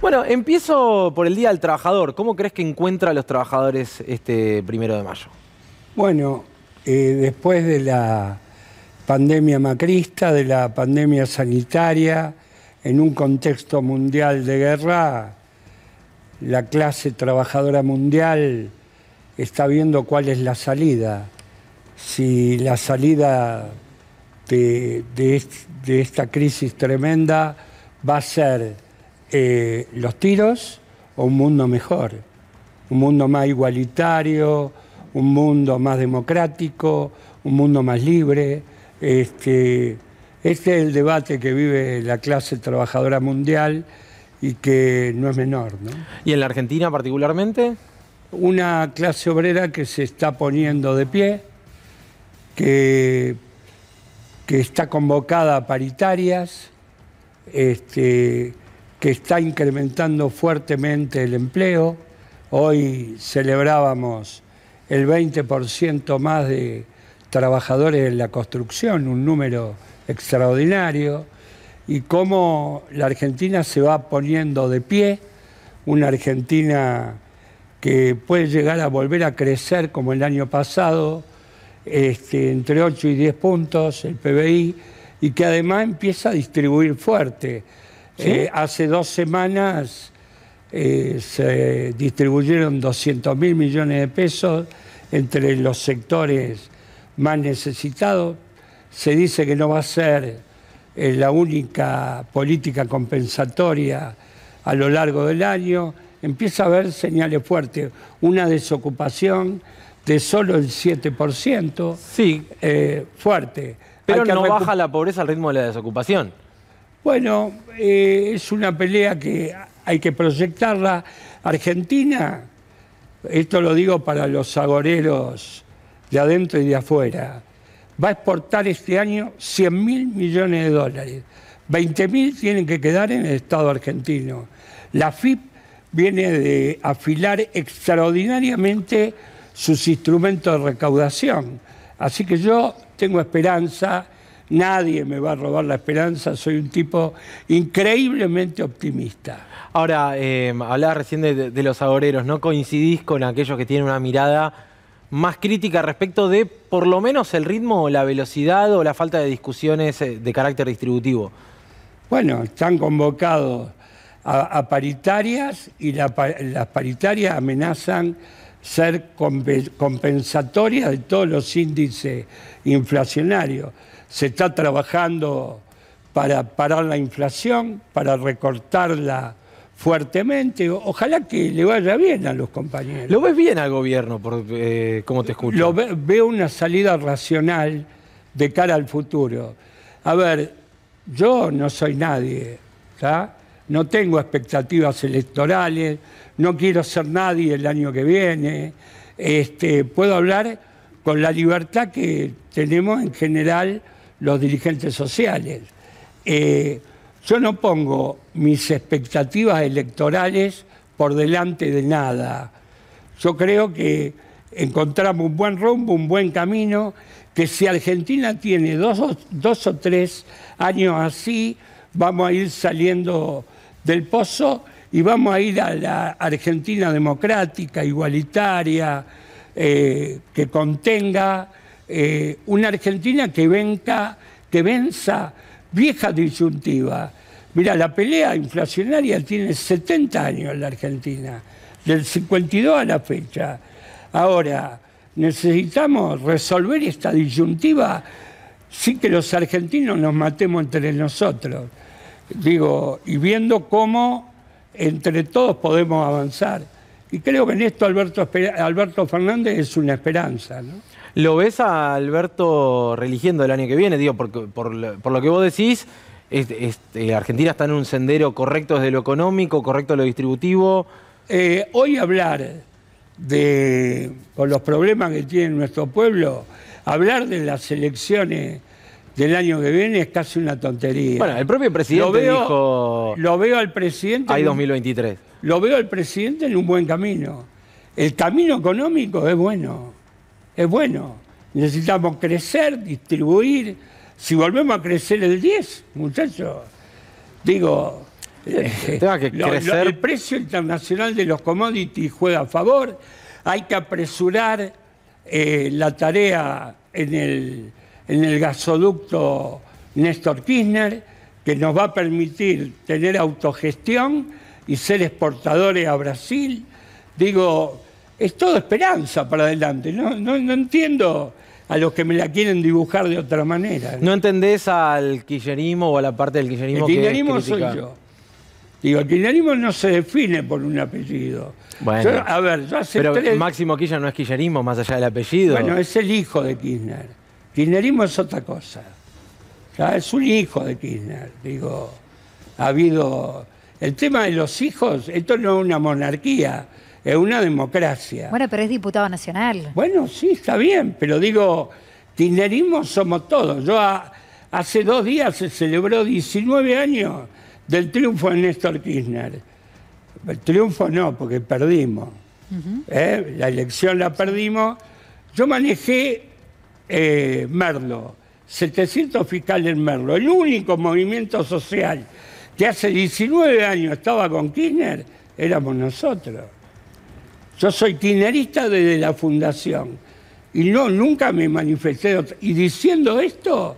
Bueno, empiezo por el Día del Trabajador. ¿Cómo crees que encuentra a los trabajadores este primero de mayo? Bueno, eh, después de la pandemia macrista, de la pandemia sanitaria, en un contexto mundial de guerra, la clase trabajadora mundial está viendo cuál es la salida si la salida de, esta crisis tremenda va a ser eh, los tiros o un mundo mejor, un mundo más igualitario, un mundo más democrático, un mundo más libre. Este, este es el debate que vive la clase trabajadora mundial y que no es menor. ¿Y en la Argentina particularmente? Una clase obrera que se está poniendo de pie, que, está convocada a paritarias, este, que está incrementando fuertemente el empleo. Hoy celebrábamos el 20% más de trabajadores en la construcción, un número extraordinario, y cómo la Argentina se va poniendo de pie, una Argentina que puede llegar a volver a crecer como el año pasado, este, entre 8 y 10 puntos el PBI, y que además empieza a distribuir fuerte. Eh, hace dos semanas eh, se distribuyeron 200 mil millones de pesos entre los sectores más necesitados. Se dice que no va a ser eh, la única política compensatoria a lo largo del año. Empieza a haber señales fuertes, una desocupación de solo el 7%. Sí. Eh, fuerte. Pero no baja la pobreza al ritmo de la desocupación. Bueno, eh, es una pelea que hay que proyectarla. Argentina, esto lo digo para los agoreros de adentro y de afuera, va a exportar este año 100 mil millones de dólares. 20 mil tienen que quedar en el Estado argentino. La FIP viene de afilar extraordinariamente sus instrumentos de recaudación. Así que yo tengo esperanza, nadie me va a robar la esperanza, soy un tipo increíblemente optimista. Ahora, em, hablaba recién de, los agoreros, ¿no coincidís con aquellos que tienen una mirada más crítica respecto de por lo menos el ritmo, la velocidad o la falta de discusiones eh, de carácter distributivo? Bueno, están convocados a, paritarias y las paritarias amenazan ser compensatoria de todos los índices inflacionarios. Se está trabajando para parar la inflación, para recortarla fuertemente. Ojalá que le vaya bien a los compañeros. ¿Lo ves bien al gobierno, por eh, cómo te escucho? Lo veo una salida racional de cara al futuro. A ver, yo no soy nadie, no tengo expectativas electorales, no quiero ser nadie el año que viene. Este, puedo hablar con la libertad que tenemos en general los dirigentes sociales. Eh, yo no pongo mis expectativas electorales por delante de nada. Yo creo que encontramos un buen rumbo, un buen camino, que si Argentina tiene dos dos o tres años así, vamos a ir saliendo del pozo y vamos a ir a la Argentina democrática, igualitaria, eh, que contenga eh, una Argentina que, venca, que venza vieja disyuntiva. Mira, la pelea inflacionaria tiene 70 años en la Argentina, del 52 a la fecha. Ahora, necesitamos resolver esta disyuntiva sin que los argentinos nos matemos entre nosotros. Digo, y viendo cómo entre todos podemos avanzar. Y creo que en esto Alberto, Fernández es una esperanza. ¿Lo ves a Alberto religiendo el año que viene? Digo, por, por, lo que vos decís, eh, Argentina está en un sendero correcto desde lo económico, correcto desde lo distributivo. Eh, hoy hablar de, los problemas que tiene nuestro pueblo, hablar de las elecciones del año que viene es casi una tontería. Bueno, el propio presidente veo, dijo... Lo veo al presidente... Hay 2023. Lo veo al presidente en un buen camino. El camino económico es bueno, es bueno. Necesitamos crecer, distribuir. Si volvemos a crecer el 10, muchachos, digo, eh, eh, que crecer. el precio internacional de los commodities juega a favor. Hay que apresurar eh, la tarea en el en el gasoducto Néstor Kirchner, que nos va a permitir tener autogestión y ser exportadores a Brasil. Digo, es todo esperanza para adelante. No, no, entiendo a los que me la quieren dibujar de otra manera. ¿No, entendés al kirchnerismo o a la parte del kirchnerismo? El kirchnerismo soy yo. Digo, el kirchnerismo no se define por un apellido. Bueno, a ver, yo hace pero Máximo Kirchner no es kirchnerismo más allá del apellido. Bueno, es el hijo de Kirchner. Kirchnerismo es otra cosa. es un hijo de Kirchner. Digo, ha habido. El tema de los hijos, esto no es una monarquía, es una democracia. Bueno, pero es diputado nacional. Bueno, sí, está bien, pero digo, kirchnerismo somos todos. Yo hace dos días se celebró 19 años del triunfo de Néstor Kirchner. El triunfo no, porque perdimos. ¿Eh? La elección la perdimos. Yo manejé eh, Merlo, 700 fiscales Merlo, el único movimiento social que hace 19 años estaba con Kirchner, éramos nosotros. Yo soy kirchnerista desde la fundación y no, nunca me manifesté. Y diciendo esto,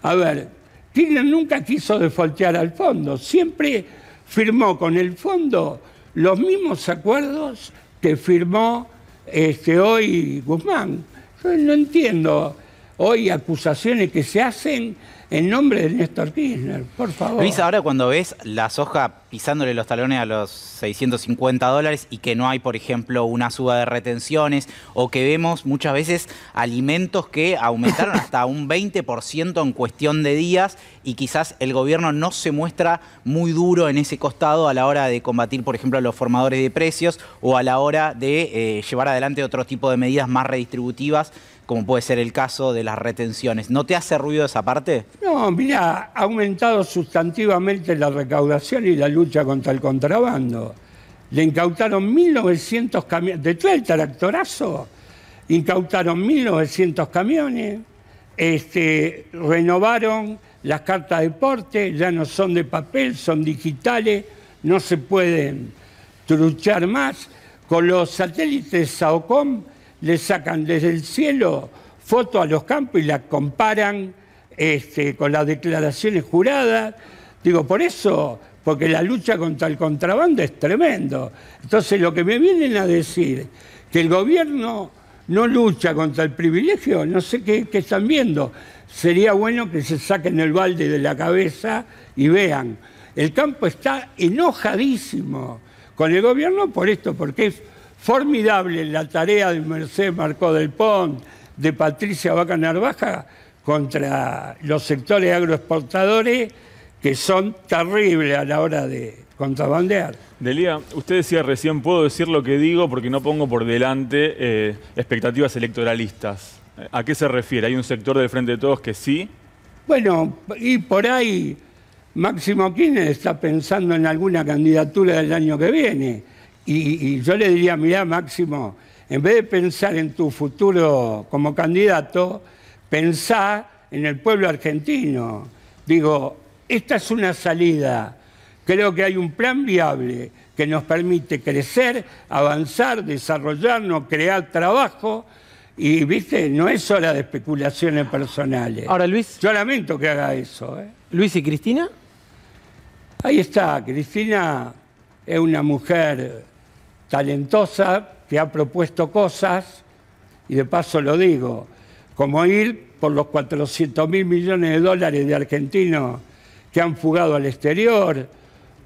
a ver, Kirchner nunca quiso defoltear al fondo, siempre firmó con el fondo los mismos acuerdos que firmó este, hoy Guzmán. No entiendo hoy acusaciones que se hacen en nombre de Néstor Kirchner, por favor. Luis, ahora cuando ves la soja pisándole los talones a los 650 dólares y que no hay, por ejemplo, una suba de retenciones o que vemos muchas veces alimentos que aumentaron hasta un 20% en cuestión de días y quizás el gobierno no se muestra muy duro en ese costado a la hora de combatir, por ejemplo, a los formadores de precios o a la hora de eh, llevar adelante otro tipo de medidas más redistributivas como puede ser el caso de las retenciones. ¿No te hace ruido esa parte? No, mira, ha aumentado sustantivamente la recaudación y la lucha contra el contrabando. Le incautaron 1.900 camiones, detrás el tractorazo, incautaron 1.900 camiones, este, renovaron las cartas de porte, ya no son de papel, son digitales, no se pueden truchar más. Con los satélites SAOCOM le sacan desde el cielo fotos a los campos y las comparan este, con las declaraciones juradas. Digo, por eso porque la lucha contra el contrabando es tremendo. Entonces lo que me vienen a decir, que el gobierno no lucha contra el privilegio, no sé qué, están viendo. Sería bueno que se saquen el balde de la cabeza y vean. El campo está enojadísimo con el gobierno por esto, porque es formidable la tarea de Mercedes Marcó del Pont, de Patricia Vaca Narvaja, contra los sectores agroexportadores que son terribles a la hora de contrabandear. Delia, usted decía recién, puedo decir lo que digo porque no pongo por delante eh, expectativas electoralistas. ¿A qué se refiere? ¿Hay un sector del Frente de Todos que sí? Bueno, y por ahí Máximo Kirchner está pensando en alguna candidatura del año que viene. Y, y yo le diría, mirá Máximo, en vez de pensar en tu futuro como candidato, pensá en el pueblo argentino. Digo, esta es una salida. Creo que hay un plan viable que nos permite crecer, avanzar, desarrollarnos, crear trabajo. Y, viste, no es hora de especulaciones personales. Ahora, Luis. Yo lamento que haga eso. ¿eh? Luis y Cristina. Ahí está. Cristina es una mujer talentosa que ha propuesto cosas. Y de paso lo digo, como ir por los 400 mil millones de dólares de argentinos que han fugado al exterior,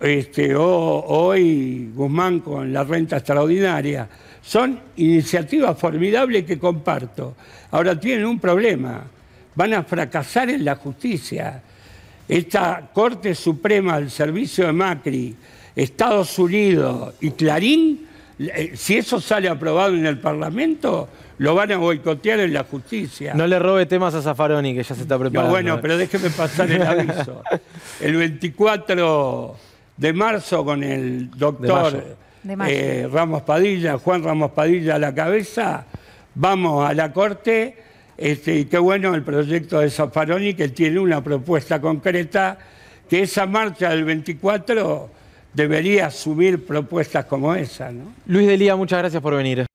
este, o hoy Guzmán con la renta extraordinaria. Son iniciativas formidables que comparto. Ahora tienen un problema, van a fracasar en la justicia. Esta Corte Suprema al servicio de Macri, Estados Unidos y Clarín eh, si eso sale aprobado en el Parlamento, lo van a boicotear en la justicia. No le robe temas a Zaffaroni, que ya se está preparando. No, bueno, pero déjeme pasar el aviso. El 24 de marzo, con el doctor eh, Ramos Padilla, Juan Ramos Padilla a la cabeza, vamos a la Corte. Este, y qué bueno el proyecto de Zaffaroni, que tiene una propuesta concreta, que esa marcha del 24 debería subir propuestas como esa. ¿no? Luis Delía, muchas gracias por venir.